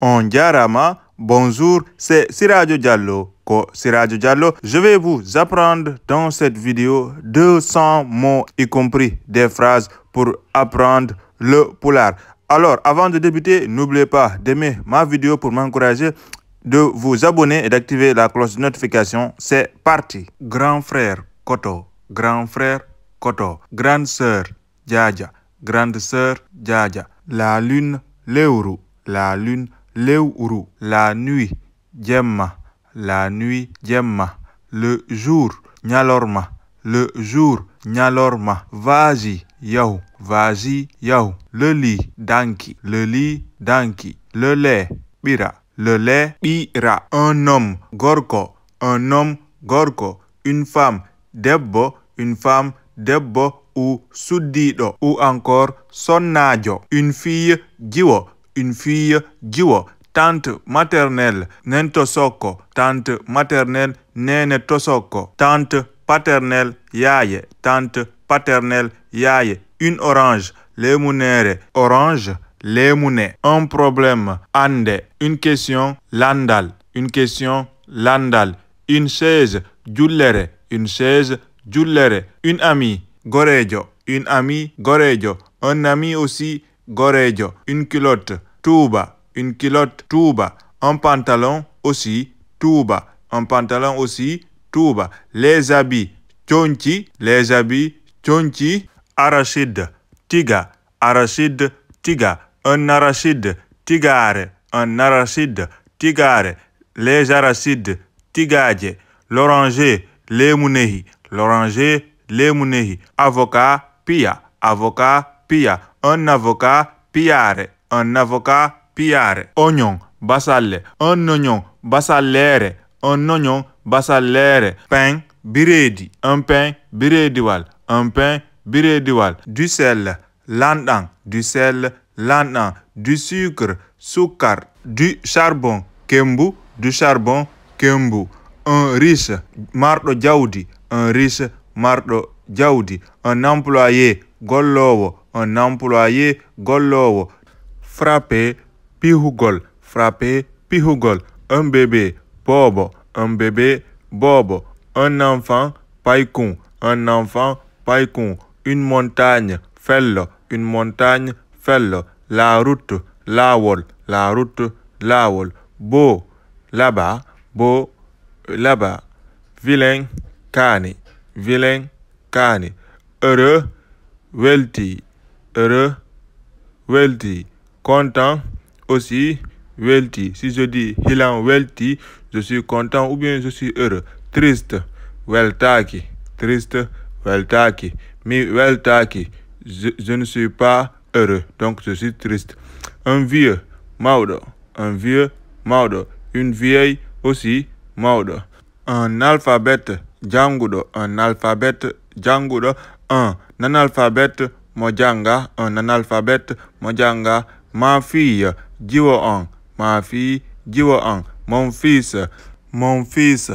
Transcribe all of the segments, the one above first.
On jarama, bonjour, c'est Sirajo Diallo. Sirajo Diallo, je vais vous apprendre dans cette vidéo 200 mots, y compris des phrases pour apprendre le polar. Alors, avant de débuter, n'oubliez pas d'aimer ma vidéo pour m'encourager de vous abonner et d'activer la cloche de notification. C'est parti. Grand frère Koto, grand frère Koto, grande sœur Jaja, grande sœur Jaja, la lune Leuru, la lune l'euru, la nuit, djemma, la nuit, djemma, le jour, nyalorma, le jour, nyalorma, vazi, y vazi vas le lit, danki, le lit, danki, le lait, bira, le lait, bira, un homme, gorko, un homme, gorko, une femme, debbo, une femme, debbo, ou sudido, ou encore sonnajo, une fille, giwo une fille duo tante maternelle Nentosoko, tante maternelle Nene tante paternelle Yaye, tante paternelle Yaye, une orange Lemunere, orange Lemune, un problème Ande, une question Landal, une question Landal, une chaise Jullere, une chaise Jullere, une amie Gorejo, une amie Gorejo, un ami aussi Gorejo, une culotte Touba. Une culotte Touba. Un pantalon aussi Touba. Un pantalon aussi Touba. Les habits chonchi Les habits Tionti, Arachide. Tiga. Arachide. Tiga. Un arachide. Tigare. Un arachide. Tigare. Les arachides. Tigadje. L'oranger. Lemunehi. L'oranger. Lemunehi. Avocat. Pia. Avocat. Pia. Un avocat. Piare un avocat piare. Oignon, basale, un oignon, basalere. un oignon, basalere. Pain, biredi, un pain, birediwal, un pain, birediwal. Du sel, landan, du sel, landan. Du sucre, sucre. Du charbon, kembu, du charbon, kembu. Un riche, mardo jaudi, un riche, mardo jaudi. Un employé, gollowo, un employé, gollowo frappé pihugol frappé pihugol un bébé bobo un bébé bobo un enfant paikun un enfant paikun une montagne fello une montagne fello la route wall, la route wall. beau là-bas beau là-bas vilain kani, vilain kani. heureux welti heureux welti content aussi wealthy. Si je dis il wealthy, je suis content ou bien je suis heureux. Triste, weltaki. Triste, weltaki. Mi weltaki. Je, ne suis pas heureux, donc je suis triste. Un vieux, maudo. Un vieux, maudo. Une vieille aussi, maudo. Un alphabet, djangudo. Un alphabet, jangudo. Un analphabet. mojanga. Un analphabète, mojanga ma fille, en, ma fille, en, mon fils, mon fils,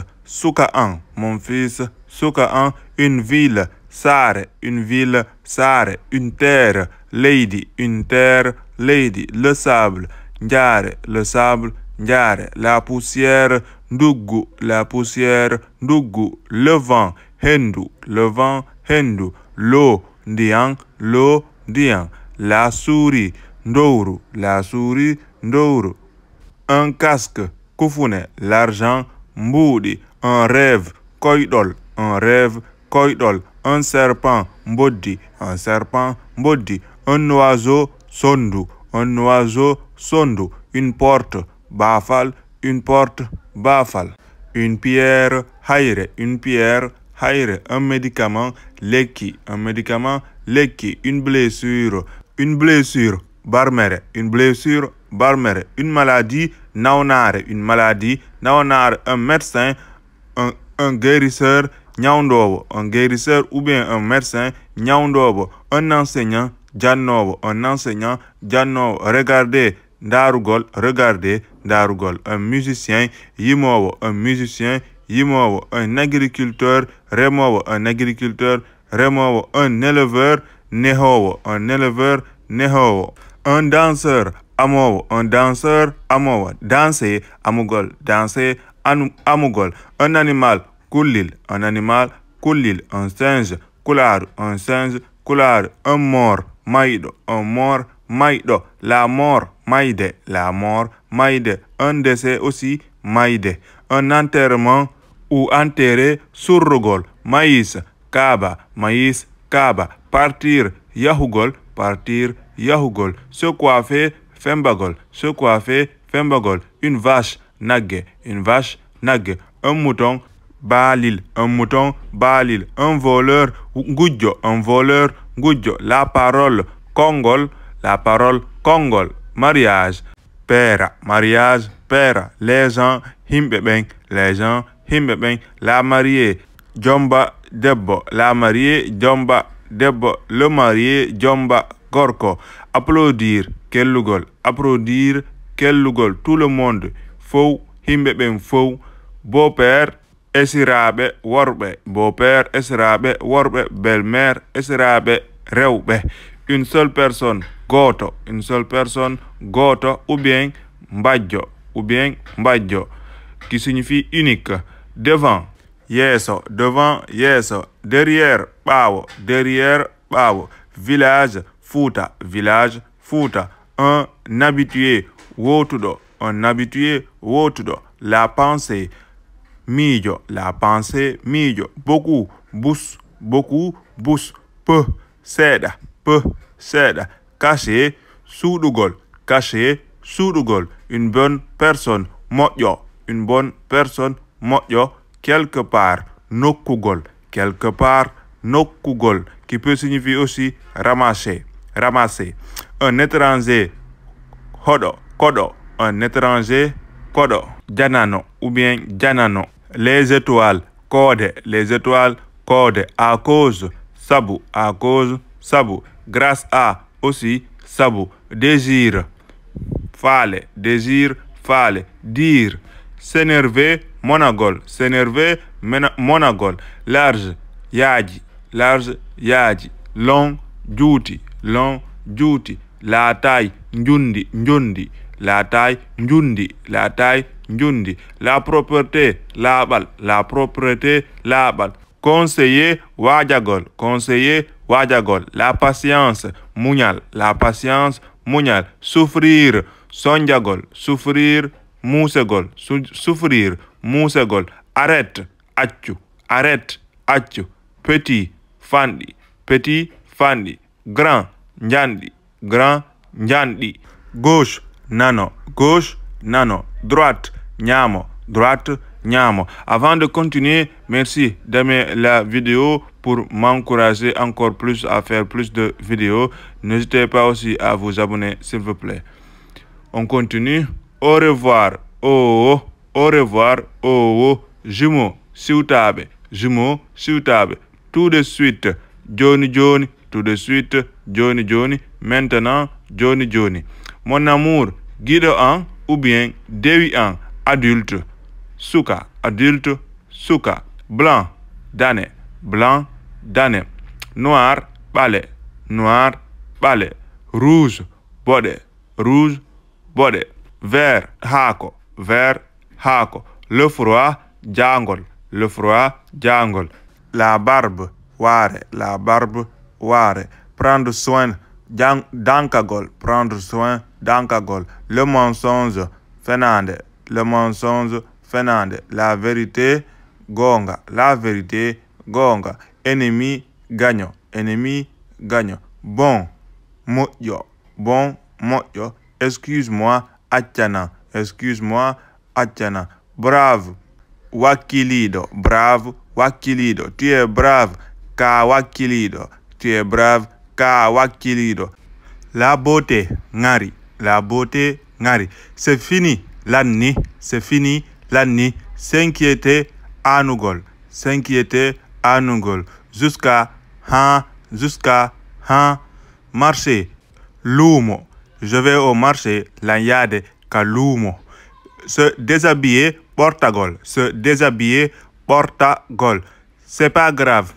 en, mon fils, Soukaan, une ville, Sar, une ville, Sar, une terre, Lady, une terre, Lady, le sable, Ndjare, le sable, Ndjare, la poussière, Ndougou, la poussière, Ndougou, le vent, Hendu, le vent, Hindu, l'eau, Dian, l'eau, Dian, la souris, Ndouru, la souris, Ndouru. Un casque, Kufune, l'argent, Mboudi. Un rêve, Koidol, un rêve, Koidol. Un serpent, body. un serpent, body. Un oiseau, Sondu, un oiseau, Sondu. Une porte, Bafal, une porte, Bafal. Une pierre, Haire, une pierre, Haire. Un médicament, Leki, un médicament, Leki. Une blessure, une blessure, barmere une blessure barmere une maladie Naonare. une maladie naonar un médecin un guérisseur un guérisseur ou bien un médecin ñawndowo un enseignant jannowo un enseignant jannowo regardez darugol regardez darugol un musicien yimowo un musicien yimowo un agriculteur remowo un agriculteur remowo un éleveur nehowo un éleveur nehowo un danseur amow un danseur amow danser amugol danser amugol un animal kullil un animal kullil un singe kular un singe kular un mort maïdo, un mort maïdo, la mort maïde, la mort maïde, un décès aussi maïde, un enterrement ou enterré surgol maïs kaba, maïs kaba, partir yahugol partir Yahugol, se coiffer Fembagol, se coiffer Fembagol, une vache Nagé, une vache Nagé, un mouton Balil, un mouton Balil, un voleur Goudjo, un voleur Goudjo, la parole Congol, la parole Congol, mariage Père, mariage Père, les gens Himbebeng, les gens Himbebeng, la mariée Jomba debbo. la mariée Jomba Debo, le marié jomba gorko applaudir kellugol applaudir kellugol tout le monde fou, himbe ben fou beau père esirabe, warbe, beau père esirabe, warbe, belle mère esirabe, reube une seule personne goto une seule personne goto ou bien mbadjo, ou bien mbadjo, qui signifie unique devant Yes, devant yes, derrière pao, derrière pao, village fouta village fouta un habitué wotudo, un habitué wotudo, la pensée mijo, la pensée millo, beaucoup bus beaucoup bus peu cède, peu cède, caché gol caché sous gol une bonne personne modyo, une bonne personne modyo quelque part, kugol. quelque part, kugol. qui peut signifier aussi ramasser, ramasser. Un étranger, kodo, kodo, un étranger, kodo, janano, ou bien janano. Les étoiles, kode, les étoiles, kode, à cause, sabu, à cause, sabu, grâce à, aussi, sabu, désir, fale, désir, fale, dire, s'énerver, Monagol, s'énerver monagol. large yaji. large yaji. long duty, long La taille, njundi njundi taille, njundi taille, njundi la propriété balle, la propriété balle conseiller wajagol, conseiller wajagol. la patience mounyal, la patience mounyal. souffrir sonjagol souffrir moussegol, souffrir Mousegol. arrête accu arrête accu petit fandi, petit fandi, grand nyandi, grand nyandi, gauche nano gauche nano droite nyamo, droite nyamo. avant de continuer merci d'aimer la vidéo pour m'encourager encore plus à faire plus de vidéos n'hésitez pas aussi à vous abonner s'il vous plaît on continue au revoir oh. oh au revoir, oh, oh, jumeau, siutabe, jumeau, t'avez. Tout de suite, Johnny Johnny, tout de suite, Johnny Johnny, maintenant, Johnny Johnny. Mon amour, guide en ou bien Dewi adulte, souka, adulte, souka. Blanc, dané, blanc, dané. Noir, palais, noir, palais, Rouge, bode, rouge, bode. Vert, hako, vert, le froid jangol le froid jungle. la barbe ware, la barbe ware. prendre soin dankagol prendre soin dankagol le mensonge fenande le mensonge fenande la vérité gonga la vérité gonga ennemi gagnant ennemi gagnant bon motio, bon motio. excuse moi Atyana excuse moi Achana. Bravo. Wakilido. Bravo. Wakilido. Tu es brave. Ka wakilido. Tu es brave. Ka wakilido. La beauté. Ngari. La beauté. Ngari. C'est fini. L'année. C'est fini. L'année. S'inquiéter. Anugol. S'inquiéter. Anugol. Jusqu'à. Han. Jusqu'à. Han. Marché Lumo. Je vais au marché. L'anyade. l'oumo se déshabiller, portagol. Se déshabiller, portagol. C'est pas grave.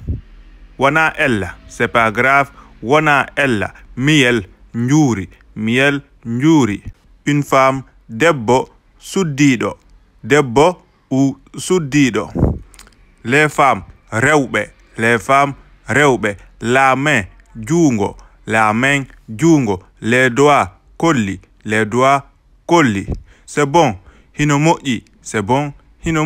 Wana ella. C'est pas grave. Wana ella. Miel, nyuri. Miel, nyuri. Une femme, debbo, soudido. Debbo ou soudido. Les femmes, reube. Les femmes, reube. La main, djungo. La main, djungo. Les doigts, colli. Les doigts, colli. C'est bon hino moƴƴi c'est bon hino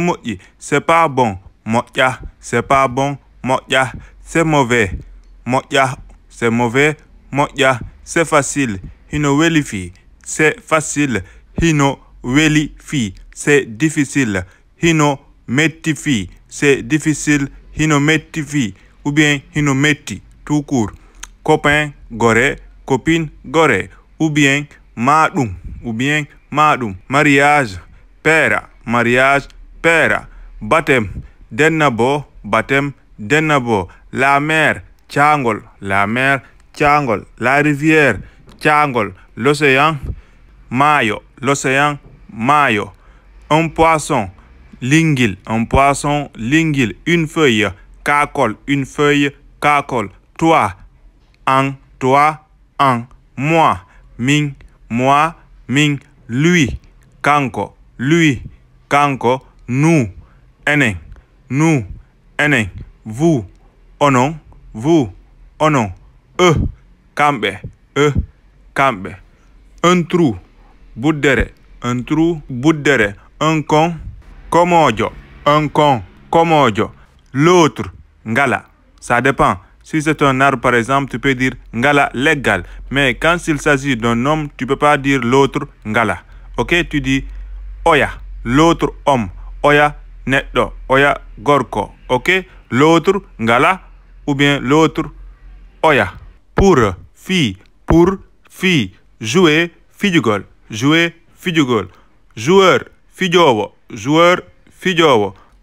c'est pas bon moƴƴa c'est pas bon moƴƴa c'est mauvais moƴƴa c'est mauvais moƴƴa c'est facile hino fi, c'est facile hino fi, c'est difficile hino fi, c'est difficile hino fi, ou bien hino metti tout court copain gore copine gore ou bien madum, ou bien madum, mariage pera mariage pera baptême Denabo baptême Denabo la mer Changol la mer la rivière Changol l'océan mayo l'océan mayo un poisson lingil un poisson lingil une feuille cacole une feuille cacole toi en toi un. moi ming moi ming lui kanko lui, kanko, nous, enen, nous, enen, vous, onon, vous, onon, e, kambe, e, kambe. Un trou, boudere, un trou, boudere, un con, komojo, un con, komojo. L'autre, ngala. Ça dépend. Si c'est un arbre, par exemple, tu peux dire ngala légal. Mais quand il s'agit d'un homme, tu peux pas dire l'autre ngala. Ok, tu dis oya l'autre homme oya netto. oya gorko ok l'autre ngala ou bien l'autre oya pour fi. pour fi. jouer gol jouer fidugol. joueur fijowo joueur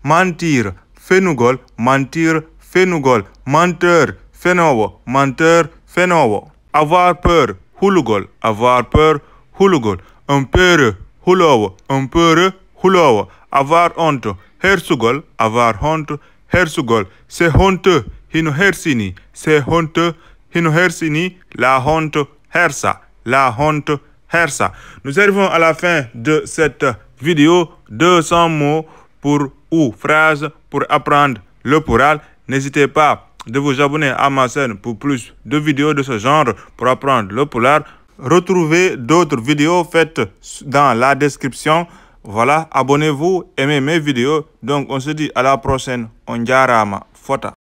mentir fenugol mentir fenugol menteur fenowo menteur fenowo avoir peur hulugol avoir peur hulugol un peur un peu hulow avoir honte hersugol. avoir honte hersugol. c'est honte. hino hersini c'est honteux hino hersini la honte hersa la honte hersa nous arrivons à la fin de cette vidéo 200 mots pour ou phrases pour apprendre le plural n'hésitez pas de vous abonner à ma chaîne pour plus de vidéos de ce genre pour apprendre le polar Retrouvez d'autres vidéos faites dans la description. Voilà, abonnez-vous, aimez mes vidéos. Donc, on se dit à la prochaine. On ma Fota.